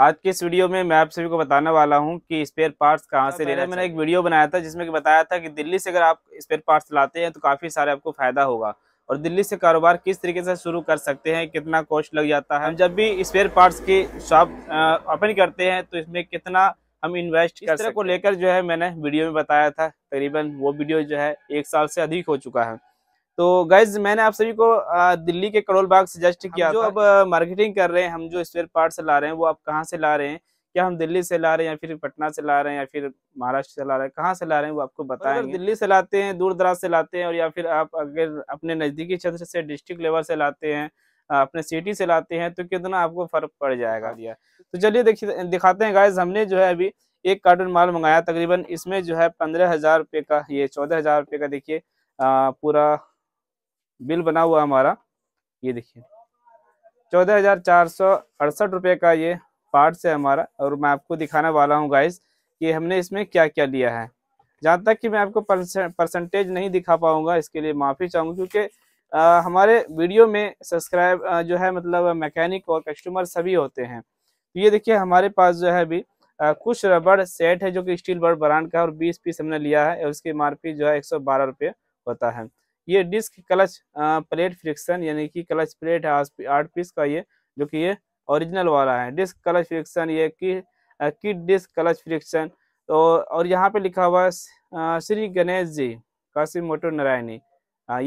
आज के इस वीडियो में मैं आप सभी को बताने वाला हूं कि स्पेयर पार्ट्स कहां से ले रहे हैं मैंने एक वीडियो बनाया था जिसमें कि बताया था कि दिल्ली से अगर आप स्पेयर पार्ट्स लाते हैं तो काफ़ी सारे आपको फ़ायदा होगा और दिल्ली से कारोबार किस तरीके से शुरू कर सकते हैं कितना कॉस्ट लग जाता है हम जब भी स्पेयर पार्ट्स की शॉप ओपन करते हैं तो इसमें कितना हम इन्वेस्ट कर को लेकर जो है मैंने वीडियो में बताया था तकरीबन वो वीडियो जो है एक साल से अधिक हो चुका है तो गाइज मैंने आप सभी को दिल्ली के करोल बाग सजेस्ट किया जो तो अब मार्केटिंग कर रहे हैं हम जो स्पेयर से ला रहे हैं वो आप कहाँ से ला रहे हैं क्या हम दिल्ली से ला रहे हैं या फिर पटना से ला रहे हैं या फिर महाराष्ट्र से ला रहे हैं कहाँ से ला रहे हैं वो आपको बताएंगे दिल्ली से लाते हैं दूर दराज से लाते हैं और या फिर आप अगर अपने नज़दीकी क्षेत्र से डिस्ट्रिक्ट लेवल से लाते हैं अपने सिटी से लाते हैं तो कितना आपको फर्क पड़ जाएगा हाँ। भैया तो चलिए दिखाते हैं गाइज हमने जो है अभी एक कार्टून माल मंगाया तकरीबन इसमें जो है पंद्रह हज़ार रुपये का ये चौदह हज़ार रुपये का देखिए पूरा बिल बना हुआ हमारा ये देखिए चौदह हज़ार चार सौ अड़सठ रुपये का ये पार्ट से हमारा और मैं आपको दिखाने वाला हूँ गाइस कि हमने इसमें क्या क्या लिया है जहाँ तक कि मैं आपको परसेंटेज नहीं दिखा पाऊँगा इसके लिए माफ़ी चाहूँगा क्योंकि हमारे वीडियो में सब्सक्राइब जो है मतलब मैकेनिक और कस्टमर सभी होते हैं तो ये देखिए हमारे पास जो है अभी कुछ रबड़ सेट है जो कि स्टील बर्ड ब्रांड का और 20 पीस हमने लिया है और उसकी एम जो है एक सौ होता है ये डिस्क क्लच प्लेट फ्रिक्शन यानी कि क्लच प्लेट है आठ पीस का ये जो कि ये ओरिजिनल वाला है डिस्क क्लच फ्रिक्शन ये की किट डिस्क क्लच फ्रिक्शन तो और यहाँ पे लिखा हुआ है श्री गणेश जी काशी मोटो नारायणी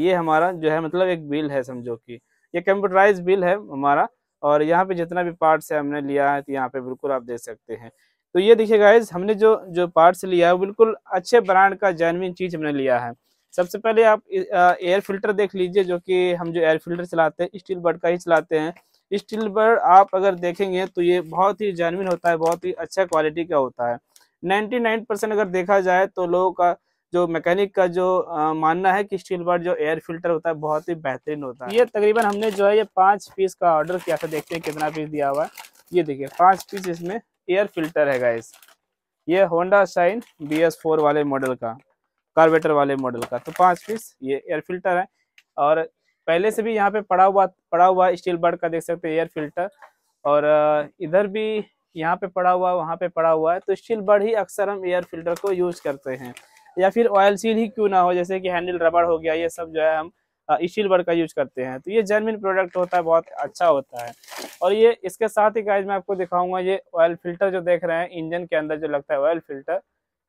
ये हमारा जो है मतलब एक बिल है समझो कि ये कंप्यूटराइज बिल है हमारा और यहाँ पे जितना भी पार्ट्स है हमने लिया है तो यहाँ पे बिल्कुल आप देख सकते हैं तो ये देखिए गाइज हमने जो जो पार्ट्स लिया है बिल्कुल अच्छे ब्रांड का जैनविन चीज़ हमने लिया है सबसे पहले आप एयर फिल्टर देख लीजिए जो कि हम जो एयर फिल्टर चलाते हैं स्टील बर्ड का ही चलाते हैं स्टील बर्ड आप अगर देखेंगे तो ये बहुत ही जेनविन होता है बहुत ही अच्छा क्वालिटी का होता है 99 परसेंट अगर देखा जाए तो लोगों का जो मैकेनिक का जो आ, मानना है कि स्टील बर्ड जो एयर फिल्टर होता है बहुत ही बेहतरीन होता है ये तकरीबन हमने जो है ये पाँच पीस का ऑर्डर किया था देखते हैं कितना पीस दिया हुआ है ये देखिए पाँच पीस इसमें एयर फिल्टर है गाइस ये होंडा शाइन बी वाले मॉडल का कार्बेटर वाले मॉडल का तो पाँच पीस ये एयर फिल्टर है और पहले से भी यहाँ पे पड़ा हुआ पड़ा हुआ स्टील बर्ड का देख सकते हैं एयर फिल्टर और इधर भी यहाँ पे पड़ा हुआ वहाँ पे पड़ा हुआ है तो स्टील बर्ड ही अक्सर हम एयर फिल्टर को यूज़ करते हैं या फिर ऑयल सील ही क्यों ना हो जैसे कि हैंडल रबड़ हो गया ये सब जो है हम स्टील बर्ड का यूज करते हैं तो ये जेनविन प्रोडक्ट होता है बहुत अच्छा होता है और ये इसके साथ ही गाइज मैं आपको दिखाऊंगा ये ऑयल फिल्टर जो देख रहे हैं इंजन के अंदर जो लगता है ऑयल फिल्टर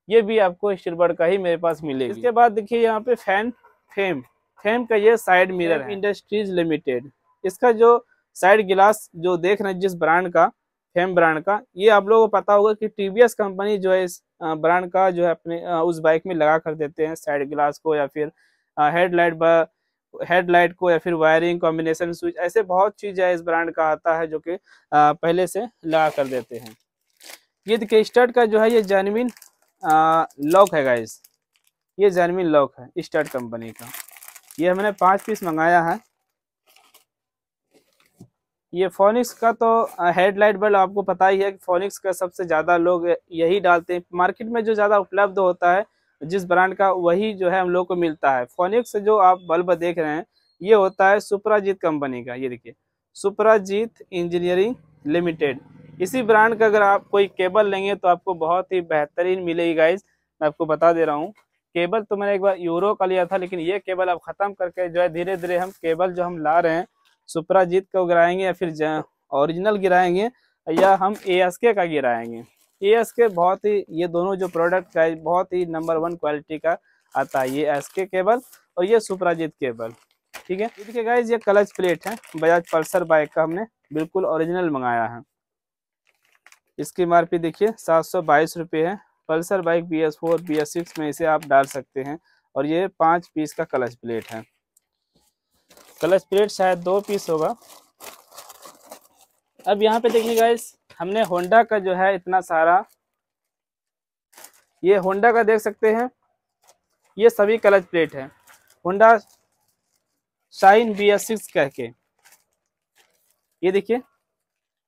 ये भी आपको स्टील का ही मेरे पास मिलेगा इसके बाद देखिए यहाँ पे फैन फेम फेम का ये साइड मिरर इंडस्ट्रीज लिमिटेड इसका जो साइड गिलास जो देख रहे हैं जिस ब्रांड का फेम ब्रांड का ये आप लोगों को पता होगा कि टीवीएस कंपनी जो है इस ब्रांड का जो है अपने उस बाइक में लगा कर देते हैं साइड गिलास को या फिर हेडलाइट हेडलाइट को या फिर वायरिंग कॉम्बिनेशन स्विच ऐसे बहुत चीज़ है इस ब्रांड का आता है जो कि पहले से लगा कर देते हैं ये देखिए स्टार्ट का जो है ये जेनविन लॉक है गाइज ये जर्मन लॉक है स्टार्ट कंपनी का ये हमने पांच पीस मंगाया है ये फोनिक्स का तो हेडलाइट बल्ब आपको पता ही है कि फोनिक्स का सबसे ज़्यादा लोग यही डालते हैं मार्केट में जो ज़्यादा उपलब्ध होता है जिस ब्रांड का वही जो है हम लोग को मिलता है फोनिक्स जो आप बल्ब देख रहे हैं ये होता है सुपराजीत कंपनी का ये देखिए सुपराजीत इंजीनियरिंग लिमिटेड इसी ब्रांड का अगर आप कोई केबल लेंगे तो आपको बहुत ही बेहतरीन मिलेगी गाइज मैं आपको बता दे रहा हूँ केबल तो मैंने एक बार यूरो का लिया था लेकिन ये केबल अब ख़त्म करके जो है धीरे धीरे हम केबल जो हम ला रहे हैं सुपराजीत का गिराएंगे या फिर ओरिजिनल गिराएंगे या हम ए का गिराएंगे ए बहुत ही ये दोनों जो प्रोडक्ट का बहुत ही नंबर वन क्वालिटी का आता है ये एस के केबल और ये सुपराजीत केबल ठीक है है गाइज ये क्लच प्लेट है बजाज पल्सर बाइक का हमने बिल्कुल ओरिजिनल मंगाया है इसकी एम देखिए सात सौ बाईस रुपये है Pulsar bike B S four B S six में इसे आप डाल सकते हैं और ये पाँच पीस का क्लच प्लेट है क्लच प्लेट शायद दो पीस होगा अब यहाँ पे देखिए गाइस हमने होंडा का जो है इतना सारा ये होंडा का देख सकते हैं ये सभी क्लच प्लेट है Honda Shine B S six कह के ये देखिए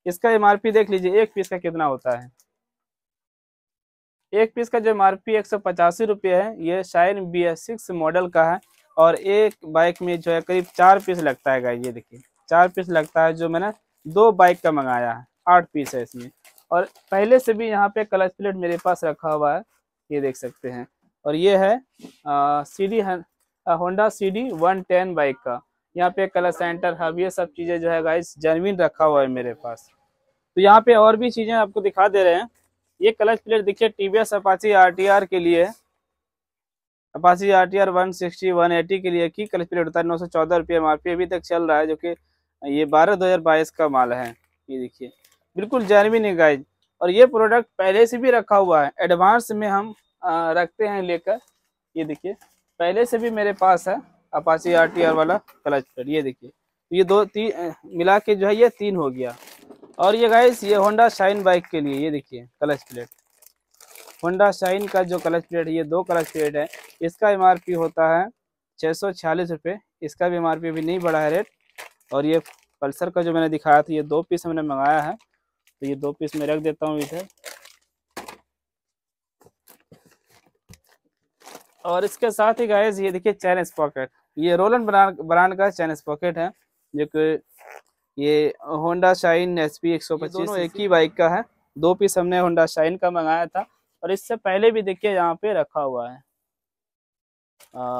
इसका एम देख लीजिए एक पीस का कितना होता है एक पीस का जो एम आर पी एक सौ पचासी रुपये है ये Shine B S six model का है और एक बाइक में जो है करीब चार पीस लगता है ये देखिए चार पीस लगता है जो मैंने दो बाइक का मंगाया है आठ पीस है इसमें और पहले से भी यहाँ पे कलच प्लेट मेरे पास रखा हुआ है ये देख सकते हैं और ये है C D Honda C D one ten bike का यहाँ पे कलर सेंटर हब ये सब चीज़ें जो है गाइस जेनविन रखा हुआ है मेरे पास तो यहाँ पे और भी चीज़ें आपको दिखा दे रहे हैं ये क्लच प्लेट देखिए T V S Apache R T R के लिए Apache R T R one sixty one eighty के लिए की क्लच प्लेट होता है नौ सौ चौदह रुपये एम आर पी अभी तक चल रहा है जो कि ये बारह दो हज़ार बाईस का माल है ये देखिए बिल्कुल जैनवी नहीं गाइज और ये प्रोडक्ट पहले से भी रखा हुआ है एडवांस में हम आ, रखते हैं लेकर ये देखिए पहले से भी मेरे पास है अपाची आर टी आर वाला क्लच प्लेट ये देखिए तो ये दो तीन मिला के जो है ये तीन हो गया और ये गाइस ये होंडा शाइन बाइक के लिए ये देखिए कलच प्लेट होंडा शाइन का जो कलच प्लेट है ये दो कलच प्लेट है इसका एम होता है छः सौ छियालीस इसका भी एम आर नहीं बढ़ा है रेट और ये पल्सर का जो मैंने दिखाया था ये दो पीस मैंने मंगाया है तो ये दो पीस मैं रख देता हूँ इधर और इसके साथ ही गाइस ये देखिए चाइनीज पॉकेट ये रोलन ब्रांड ब्रांड का चाइनीज पॉकेट है जो कि ये होंडा शाइन एस पी एक सौ पच्चीस एक ही बाइक का है दो पीस हमने होंडा शाइन का मंगाया था और इससे पहले भी देखिए यहाँ पे रखा हुआ है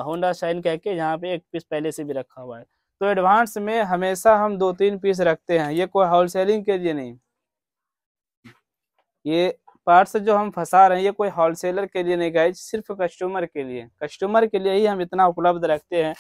होंडा शाइन कह के यहाँ पे एक पीस पहले से भी रखा हुआ है तो एडवांस में हमेशा हम दो तीन पीस रखते हैं ये कोई होल सेलिंग के लिए नहीं ये पार्ट्स जो हम फंसा रहे हैं ये कोई होलसेलर के लिए नहीं गए सिर्फ कस्टमर के लिए कस्टमर के लिए ही हम इतना उपलब्ध रखते हैं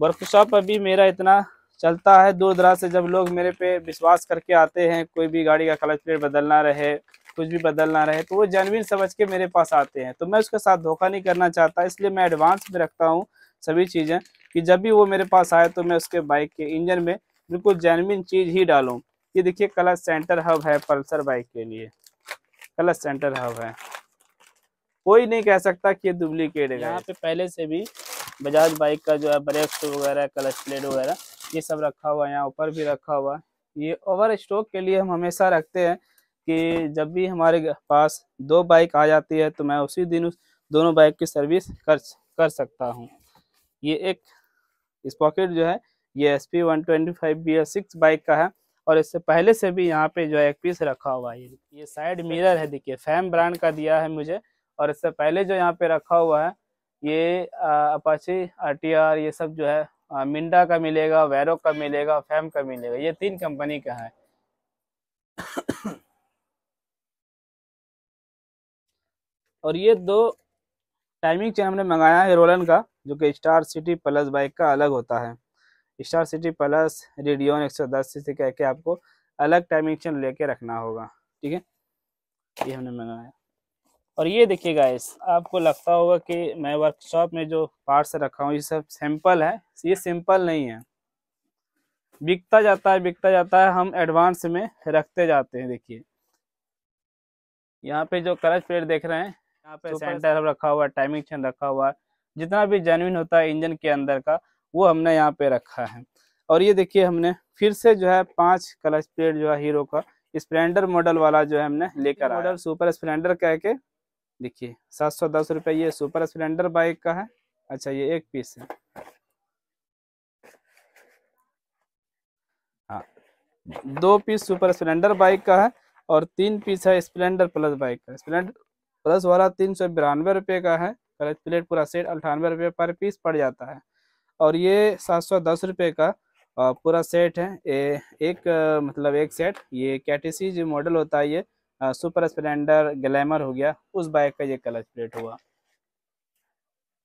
वर्कशॉप अभी मेरा इतना चलता है दूर दराज से जब लोग मेरे पे विश्वास करके आते हैं कोई भी गाड़ी का क्लच प्लेट बदलना रहे कुछ भी बदलना रहे तो वो जेनविन समझ के मेरे पास आते हैं तो मैं उसके साथ धोखा नहीं करना चाहता इसलिए मैं एडवांस में रखता हूँ सभी चीज़ें कि जब भी वो मेरे पास आए तो मैं उसके बाइक के इंजन में बिल्कुल जेनविन चीज़ ही डालूँ ये देखिए कलर सेंटर हब है पल्सर बाइक के लिए कलर सेंटर हब है कोई नहीं कह सकता कि ये डुप्लीकेट है यहाँ पे पहले से भी बजाज बाइक का जो है ब्रेक्स वगैरह कलच प्लेट वगैरह ये सब रखा हुआ है यहाँ ऊपर भी रखा हुआ है ये ओवर स्टॉक के लिए हम हमेशा रखते हैं कि जब भी हमारे पास दो बाइक आ जाती है तो मैं उसी दिन उस दोनों बाइक की सर्विस कर कर सकता हूँ ये एक इस पॉकेट जो है ये S P one twenty five B S six bike का है और इससे पहले से भी यहाँ पे जो है एक पीस रखा हुआ है ये साइड मिरर है देखिए फैम ब्रांड का दिया है मुझे और इससे पहले जो यहाँ पे रखा हुआ है ये अपाची आर ये सब जो है मिंडा का मिलेगा वैरो का मिलेगा फैम का मिलेगा ये तीन कंपनी का है और ये दो टाइमिंग चेन हमने मंगाया है रोलन का जो कि स्टार सिटी प्लस बाइक का अलग होता है स्टार सिटी प्लस रेडियोन 110 से कह के आपको अलग टाइमिंग चेन लेके रखना होगा ठीक है ये हमने मंगाया और ये देखिए गाइस आपको लगता होगा कि मैं वर्कशॉप में जो पार्ट्स रखा हूँ ये सब सैंपल है ये सिंपल नहीं है बिकता जाता है बिकता जाता है हम एडवांस में रखते जाते हैं देखिए यहाँ पे जो कलच प्लेट देख रहे हैं यहाँ पे सेंटर हम रखा हुआ है टाइमिंग चेन रखा हुआ है जितना भी जेनविन होता है इंजन के अंदर का वो हमने यहाँ पे रखा है और ये देखिए हमने फिर से जो है पांच कलच प्लेट जो है हीरो का स्प्लेंडर मॉडल वाला जो है हमने लेकर मॉडल सुपर स्प्लेंडर कह के देखिए सात सौ दस रुपये ये सुपर स्प्लेंडर बाइक का है अच्छा ये एक पीस है हाँ दो पीस सुपर स्प्लेंडर बाइक का है और तीन पीस है स्प्लेंडर प्लस बाइक का स्प्लेंडर प्लस वाला तीन सौ बिरानवे रुपये का है प्लेट पूरा सेट अट्ठानवे रुपये पर पीस पड़ जाता है और ये सात सौ दस रुपये का पूरा सेट है ए, एक मतलब एक सेट ये जो मॉडल होता है ये सुपर स्प्लेंडर ग्लैमर हो गया उस बाइक का ये कलच प्लेट हुआ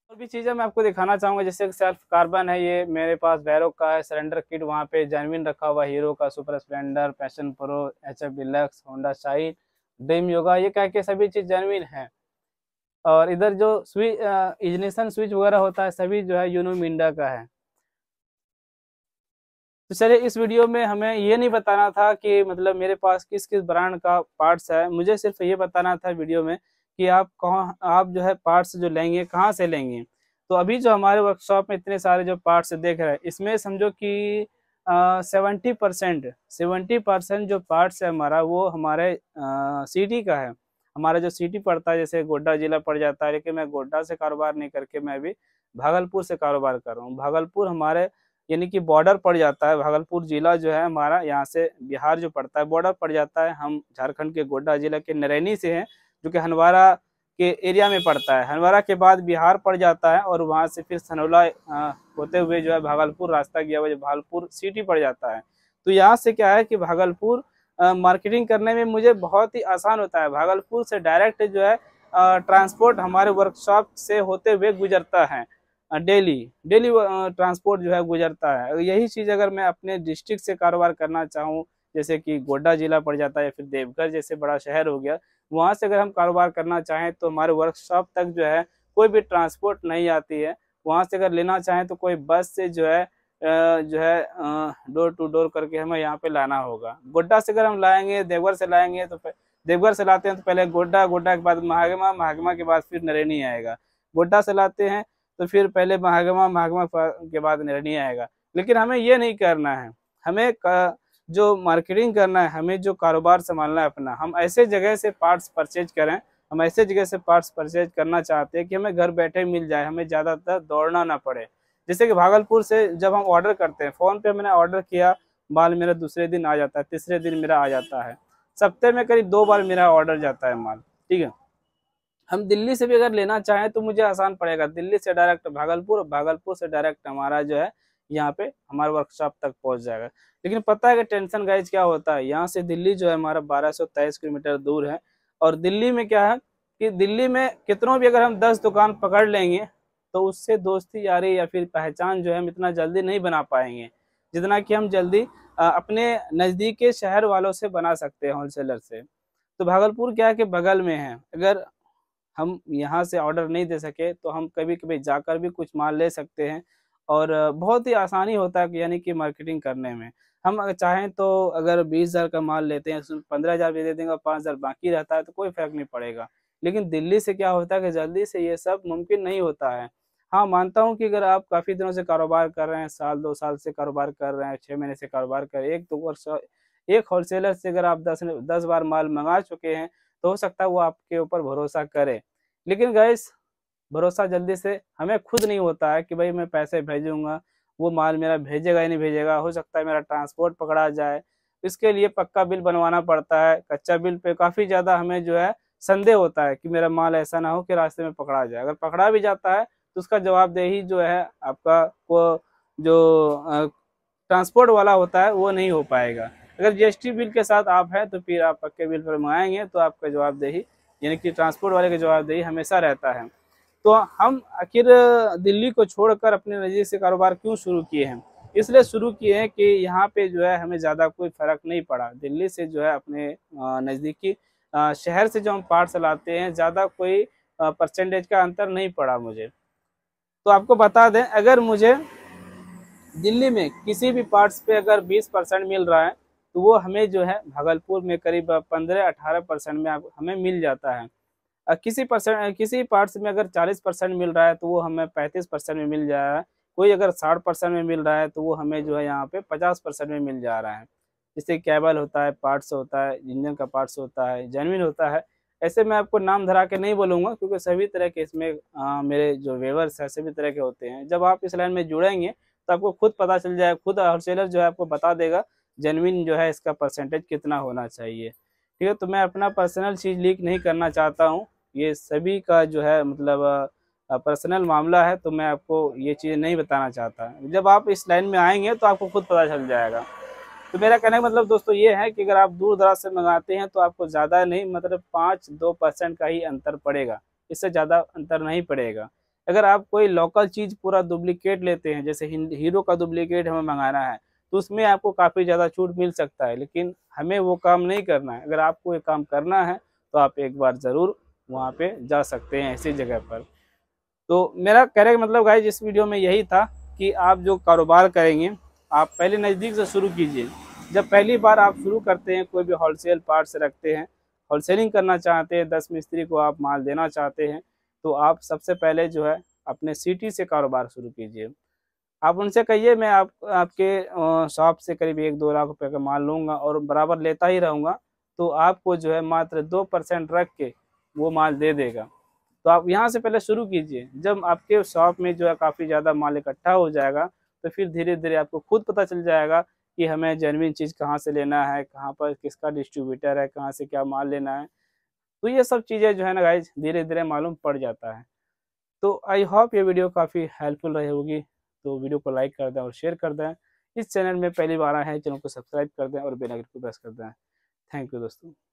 और भी चीज़ें मैं आपको दिखाना चाहूँगा जैसे सेल्फ कार्बन है ये मेरे पास बैरो का है सिलेंडर किट वहाँ पे जेनविन रखा हुआ हीरो का super Splendor Passion Pro H F Deluxe Honda Shine Dream Yuga ये कह के सभी चीज़ जेनविन है और इधर जो स्विच इजनेशन स्विच वगैरह होता है सभी जो है यूनो मिंडा का है तो चलिए इस वीडियो में हमें ये नहीं बताना था कि मतलब मेरे पास किस किस ब्रांड का पार्ट्स है मुझे सिर्फ ये बताना था वीडियो में कि आप कहाँ आप जो है पार्ट्स जो लेंगे कहाँ से लेंगे तो अभी जो हमारे वर्कशॉप में इतने सारे जो पार्ट्स देख रहे हैं इसमें समझो कि सेवेंटी परसेंट सेवेंटी परसेंट जो पार्ट्स है हमारा वो हमारे सिटी का है हमारा जो सिटी पड़ता है जैसे गोड्डा जिला पड़ जाता है लेकिन मैं गोड्डा से कारोबार नहीं करके मैं अभी भागलपुर से कारोबार कर रहा हूँ भागलपुर हमारे यानी कि बॉर्डर पड़ जाता है भागलपुर जिला जो है हमारा यहाँ से बिहार जो पड़ता है बॉर्डर पड़ जाता है हम झारखंड के गोड्डा जिला के नरैनी से हैं जो कि हनवारा के एरिया में पड़ता है हनवारा के बाद बिहार पड़ जाता है और वहाँ से फिर सनौला होते हुए जो है भागलपुर रास्ता गया हुआ भागलपुर सिटी पड़ जाता है तो यहाँ से क्या है कि भागलपुर मार्केटिंग करने में मुझे बहुत ही आसान होता है भागलपुर से डायरेक्ट जो है ट्रांसपोर्ट हमारे वर्कशॉप से होते हुए गुजरता है डेली डेली ट्रांसपोर्ट जो है गुजरता है यही चीज़ अगर मैं अपने डिस्ट्रिक्ट से कारोबार करना चाहूँ जैसे कि गोड्डा जिला पड़ जाता है या फिर देवघर जैसे बड़ा शहर हो गया वहाँ से अगर हम कारोबार करना चाहें तो हमारे वर्कशॉप तक जो है कोई भी ट्रांसपोर्ट नहीं आती है वहाँ से अगर लेना चाहें तो कोई बस से जो है जो है डोर टू डोर करके हमें यहाँ पे लाना होगा गोड्डा से अगर हम लाएंगे देवघर से लाएंगे तो देवघर से लाते हैं तो पहले गोड्डा गोड्डा के बाद महागमा महागमा के बाद फिर नरेनी आएगा गोड्डा से लाते हैं तो फिर पहले महागमा महागमा के बाद निर्णय आएगा लेकिन हमें ये नहीं करना है हमें जो मार्केटिंग करना है हमें जो कारोबार संभालना है अपना हम ऐसे जगह से पार्ट्स परचेज करें हम ऐसे जगह से पार्ट्स परचेज करना चाहते हैं कि हमें घर बैठे मिल जाए हमें ज़्यादातर दौड़ना ना पड़े जैसे कि भागलपुर से जब हम ऑर्डर करते हैं फ़ोन पे मैंने ऑर्डर किया माल मेरा दूसरे दिन आ जाता है तीसरे दिन मेरा आ जाता है सप्ते में करीब दो बार मेरा ऑर्डर जाता है माल ठीक है हम दिल्ली से भी अगर लेना चाहें तो मुझे आसान पड़ेगा दिल्ली से डायरेक्ट भागलपुर और भागलपुर से डायरेक्ट हमारा जो है यहाँ पे हमारे वर्कशॉप तक पहुँच जाएगा लेकिन पता है कि टेंशन गाइज क्या होता है यहाँ से दिल्ली जो है हमारा बारह किलोमीटर दूर है और दिल्ली में क्या है कि दिल्ली में कितनों भी अगर हम दस दुकान पकड़ लेंगे तो उससे दोस्ती यारी या फिर पहचान जो है हम इतना जल्दी नहीं बना पाएंगे जितना कि हम जल्दी अपने नज़दीक के शहर वालों से बना सकते हैं होलसेलर से तो भागलपुर क्या है कि बगल में है अगर हम यहाँ से ऑर्डर नहीं दे सके तो हम कभी कभी जाकर भी कुछ माल ले सकते हैं और बहुत ही आसानी होता है यानी कि मार्केटिंग करने में हम अगर चाहें तो अगर बीस हज़ार का माल लेते हैं उसमें पंद्रह हज़ार भी दे देंगे और पाँच हज़ार बाकी रहता है तो कोई फर्क नहीं पड़ेगा लेकिन दिल्ली से क्या होता है कि जल्दी से ये सब मुमकिन नहीं होता है हाँ मानता हूँ कि अगर आप काफ़ी दिनों से कारोबार कर रहे हैं साल दो साल से कारोबार कर रहे हैं छः महीने से कारोबार कर रहे हैं एक दो वर्ष एक होलसेलर से अगर आप दस दस बार माल मंगा चुके हैं तो हो सकता है वो आपके ऊपर भरोसा करे लेकिन गैस भरोसा जल्दी से हमें खुद नहीं होता है कि भाई मैं पैसे भेजूंगा वो माल मेरा भेजेगा या नहीं भेजेगा हो सकता है मेरा ट्रांसपोर्ट पकड़ा जाए इसके लिए पक्का बिल बनवाना पड़ता है कच्चा बिल पे काफ़ी ज़्यादा हमें जो है संदेह होता है कि मेरा माल ऐसा ना हो कि रास्ते में पकड़ा जाए अगर पकड़ा भी जाता है तो उसका जवाबदेही जो है आपका को जो ट्रांसपोर्ट वाला होता है वो नहीं हो पाएगा अगर जीएसटी बिल के साथ आप हैं तो फिर आप पक्के बिल पर मंगाएंगे तो आपका जवाबदेही यानी कि ट्रांसपोर्ट वाले का जवाबदेही हमेशा रहता है तो हम आखिर दिल्ली को छोड़कर अपने नज़र से कारोबार क्यों शुरू किए हैं इसलिए शुरू किए हैं कि यहाँ पे जो है हमें ज़्यादा कोई फ़र्क नहीं पड़ा दिल्ली से जो है अपने नज़दीकी शहर से जो हम पार्सल आते हैं ज़्यादा कोई परसेंटेज का अंतर नहीं पड़ा मुझे तो आपको बता दें अगर मुझे दिल्ली में किसी भी पार्ट्स पे अगर 20 परसेंट मिल रहा है तो वो हमें जो है भागलपुर में करीब पंद्रह अठारह परसेंट में आप हमें मिल जाता है किसी परसेंट किसी पार्ट्स में अगर चालीस परसेंट मिल रहा है तो वो हमें पैंतीस परसेंट में मिल जा रहा है कोई अगर साठ परसेंट में मिल रहा है तो वो हमें जो है यहाँ पे पचास परसेंट में मिल जा रहा है जैसे केबल होता है पार्ट्स होता है इंजन का पार्ट्स होता है जेनविन होता है ऐसे मैं आपको नाम धरा के नहीं बोलूँगा क्योंकि सभी तरह के इसमें आ, मेरे जो वेवर्स हैं सभी तरह के होते हैं जब आप इस लाइन में जुड़ेंगे तो आपको खुद पता चल जाएगा खुद होलसेलर जो है आपको बता देगा जेनविन जो है इसका परसेंटेज कितना होना चाहिए ठीक है तो मैं अपना पर्सनल चीज़ लीक नहीं करना चाहता हूँ ये सभी का जो है मतलब पर्सनल मामला है तो मैं आपको ये चीज़ नहीं बताना चाहता जब आप इस लाइन में आएंगे तो आपको खुद पता चल जाएगा तो मेरा कहने का मतलब दोस्तों ये है कि अगर आप दूर दराज से मंगाते हैं तो आपको ज़्यादा नहीं मतलब पाँच दो परसेंट का ही अंतर पड़ेगा इससे ज़्यादा अंतर नहीं पड़ेगा अगर आप कोई लोकल चीज़ पूरा डुप्लीकेट लेते हैं जैसे हीरो का डुप्लीकेट हमें मंगाना है तो उसमें आपको काफ़ी ज़्यादा छूट मिल सकता है लेकिन हमें वो काम नहीं करना है अगर आपको ये काम करना है तो आप एक बार ज़रूर वहाँ पे जा सकते हैं ऐसी जगह पर तो मेरा कहने का मतलब गाइज इस वीडियो में यही था कि आप जो कारोबार करेंगे आप पहले नज़दीक से शुरू कीजिए जब पहली बार आप शुरू करते हैं कोई भी होलसेल पार्ट्स रखते हैं होलसेलिंग करना चाहते हैं दस मिस्त्री को आप माल देना चाहते हैं तो आप सबसे पहले जो है अपने सिटी से कारोबार शुरू कीजिए आप उनसे कहिए मैं आप आपके शॉप से करीब एक दो लाख रुपए का माल लूँगा और बराबर लेता ही रहूँगा तो आपको जो है मात्र दो परसेंट रख के वो माल दे देगा तो आप यहाँ से पहले शुरू कीजिए जब आपके शॉप में जो है काफ़ी ज़्यादा माल इकट्ठा हो जाएगा तो फिर धीरे धीरे आपको खुद पता चल जाएगा कि हमें जेनविन चीज़ कहाँ से लेना है कहाँ पर किसका डिस्ट्रीब्यूटर है कहाँ से क्या माल लेना है तो ये सब चीज़ें जो है ना गाइज धीरे धीरे मालूम पड़ जाता है तो आई होप ये वीडियो काफ़ी हेल्पफुल रही होगी तो वीडियो को लाइक कर दें और शेयर कर दें इस चैनल में पहली बार आए हैं चैनल को सब्सक्राइब कर दें और बेलाइकन को प्रेस कर दें थैंक यू दोस्तों